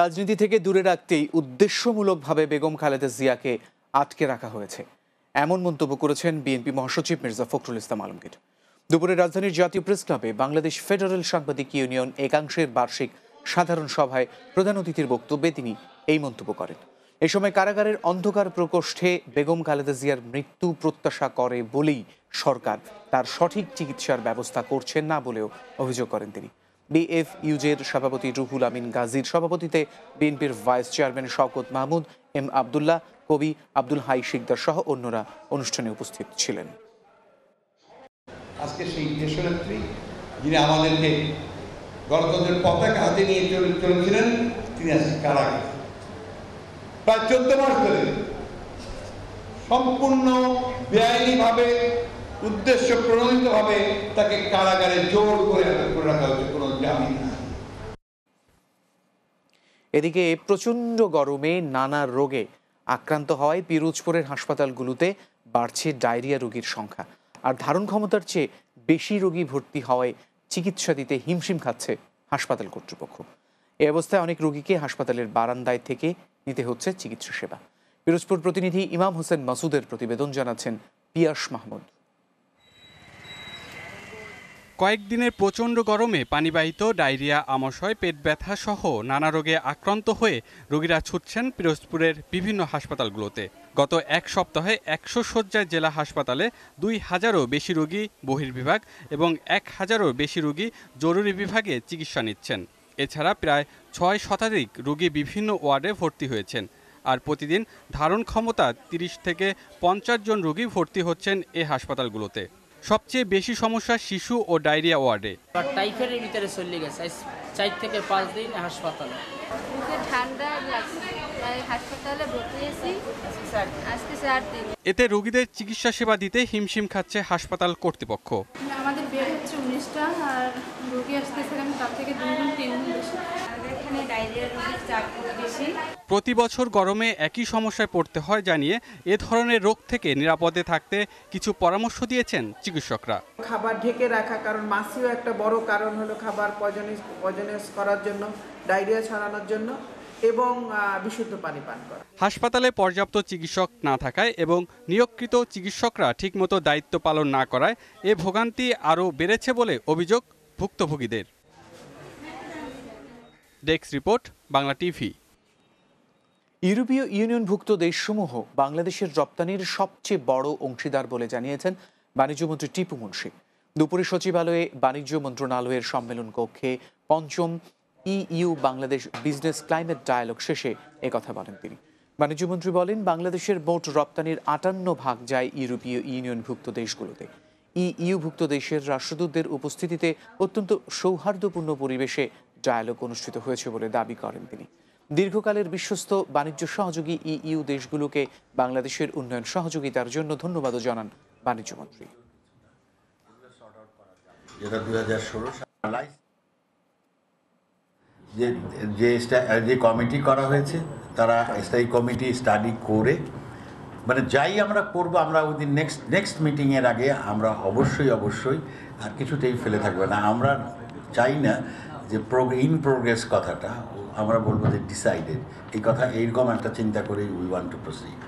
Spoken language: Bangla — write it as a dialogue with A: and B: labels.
A: রাজনীতি থেকে দূরে রাখতেই উদ্দেশ্যমূলকভাবে বেগম খালেদা জিয়াকে আটকে রাখা হয়েছে এমন মন্তব্য করেছেন বিএনপি মহাসচিব মির্জা ফখরুল ইসলাম আলমগীর দুপুরে রাজধানীর জাতীয় প্রেস ক্লাবে বাংলাদেশ ফেডারেল সাংবাদিক ইউনিয়ন একাংশের বার্ষিক সাধারণ সভায় প্রধান অতিথির বক্তব্যে তিনি এই মন্তব্য করেন এ সময় কারাগারের অন্ধকার প্রকোষ্ঠে বেগম খালেদা জিয়ার মৃত্যু প্রত্যাশা করে বলেই সরকার তার সঠিক চিকিৎসার ব্যবস্থা করছেন না বলেও অভিযোগ করেন তিনি বিএফইউজের সভাপতি রুহুল আমিন গাজীর সভাপতিতে বিএনপির vice chairman Shawkat Mahmud M Abdullah কবি আব্দুল হাই শিকদার সহ অন্যরা অনুষ্ঠানে উপস্থিত ছিলেন
B: আজকে সেই দেশনেত্রী যিনি আমাদেরকে গণতন্ত্রের পতাকা হাতে নিয়ে চলে চলেছিলেন তিনি আজকে কারাগারে প্রায় চোদ্দ মাস ধরে সম্পূর্ণ বেআইনিভাবে উদ্দেশ্য হবে তাকে কারাগারে জোর করে আটক করে রাখা হচ্ছে কোনো জামিন
A: এদিকে প্রচণ্ড গরমে নানা রোগে আক্রান্ত হওয়ায় পিরোজপুরের হাসপাতালগুলোতে বাড়ছে ডায়রিয়া রোগীর সংখ্যা আর ধারণ ক্ষমতার চেয়ে বেশি রোগী ভর্তি হওয়ায় চিকিৎসা দিতে হিমশিম খাচ্ছে হাসপাতাল কর্তৃপক্ষ এ অবস্থায় অনেক রোগীকে হাসপাতালের বারান্দায় থেকে নিতে হচ্ছে চিকিৎসা সেবা পিরোজপুর প্রতিনিধি ইমাম হোসেন মাসুদের প্রতিবেদন জানাচ্ছেন পিয়াস মাহমুদ
B: কয়েকদিনের প্রচণ্ড গরমে পানিবাহিত ডায়রিয়া আমাশয় পেট ব্যথা সহ নানা রোগে আক্রান্ত হয়ে রোগীরা ছুটছেন পিরোজপুরের বিভিন্ন হাসপাতালগুলোতে গত এক সপ্তাহে একশো শয্যায় জেলা হাসপাতালে দুই হাজারও বেশি রোগী বহির্বিভাগ এবং এক হাজারও বেশি রোগী জরুরি বিভাগে চিকিৎসা নিচ্ছেন এছাড়া প্রায় ছয় শতাধিক রোগী বিভিন্ন ওয়ার্ডে ভর্তি হয়েছেন আর প্রতিদিন ধারণ ক্ষমতা তিরিশ থেকে পঞ্চাশ জন রোগী ভর্তি হচ্ছেন এ হাসপাতালগুলোতে সবচেয়ে বেশি সমস্যা শিশু ও ডায়রিয়া ওয়ার্ডে টাইফয়েডের ভিতরে চলে গেছে চার থেকে পাঁচ দিন হাসপাতালে ঠান্ডা লাগছে এতে রোগীদের চিকিৎসা সেবা দিতে হিমশিম খাচ্ছে হাসপাতাল কর্তৃপক্ষ আমাদের হচ্ছে উনিশটা আর রোগী আসতেছে তার থেকে প্রতি বছর গরমে একই সমস্যায় পড়তে হয় জানিয়ে এ ধরনের রোগ থেকে নিরাপদে থাকতে কিছু পরামর্শ দিয়েছেন চিকিৎসকরা
A: খাবার ঢেকে রাখা কারণ মাসিও একটা বড় কারণ হলো খাবার পজনিস পজনেস করার জন্য ডায়রিয়া ছড়ানোর জন্য এবং বিশুদ্ধ পানি পান করা
B: হাসপাতালে পর্যাপ্ত চিকিৎসক না থাকায় এবং নিয়োগকৃত চিকিৎসকরা ঠিকমতো দায়িত্ব পালন না করায় এ ভোগান্তি আরও বেড়েছে বলে অভিযোগ ভুক্তভোগীদের ডেস্ক রিপোর্ট বাংলা টিভি ইউরোপীয় ইউনিয়নভুক্ত দেশসমূহ বাংলাদেশের রপ্তানির
A: সবচেয়ে বড় অংশীদার বলে জানিয়েছেন বাণিজ্যমন্ত্রী টিপু মুন্সি দুপুরে সচিবালয়ে বাণিজ্য মন্ত্রণালয়ের সম্মেলন কক্ষে পঞ্চম EU Bangladesh business climate dialogue শেষে একথা বলেন তিনি বাণিজ্যমন্ত্রী বলেন বাংলাদেশের মোট রপ্তানির আটান্ন ভাগ যায় ইউরোপীয় ইউনিয়নভুক্ত দেশগুলোতে ইইউভুক্ত দেশের রাষ্ট্রদূতদের উপস্থিতিতে অত্যন্ত সৌহার্দ্যপূর্ণ পরিবেশে ডায়ালগ অনুষ্ঠিত হয়েছে বলে দাবি করেন তিনি দীর্ঘকালের বিশ্বস্ত বাণিজ্য সহযোগী ইইউ দেশগুলোকে বাংলাদেশের উন্নয়ন সহযোগিতার জন্য ধন্যবাদও জানান বাণিজ্যমন্ত্রী
B: যে যে যে কমিটি করা হয়েছে তারা স্থায়ী কমিটি স্টাডি করে মানে যাই আমরা করব আমরা ওই দিন নেক্সট নেক্সট মিটিংয়ের আগে আমরা অবশ্যই অবশ্যই আর কিছুতেই ফেলে থাকবে না আমরা চাই না যে প্রোগ ইন প্রোগ্রেস কথাটা আমরা বলবো যে ডিসাইডেড এই কথা এইরকম একটা চিন্তা করেই উই ওয়ান্ট টু প্রসিড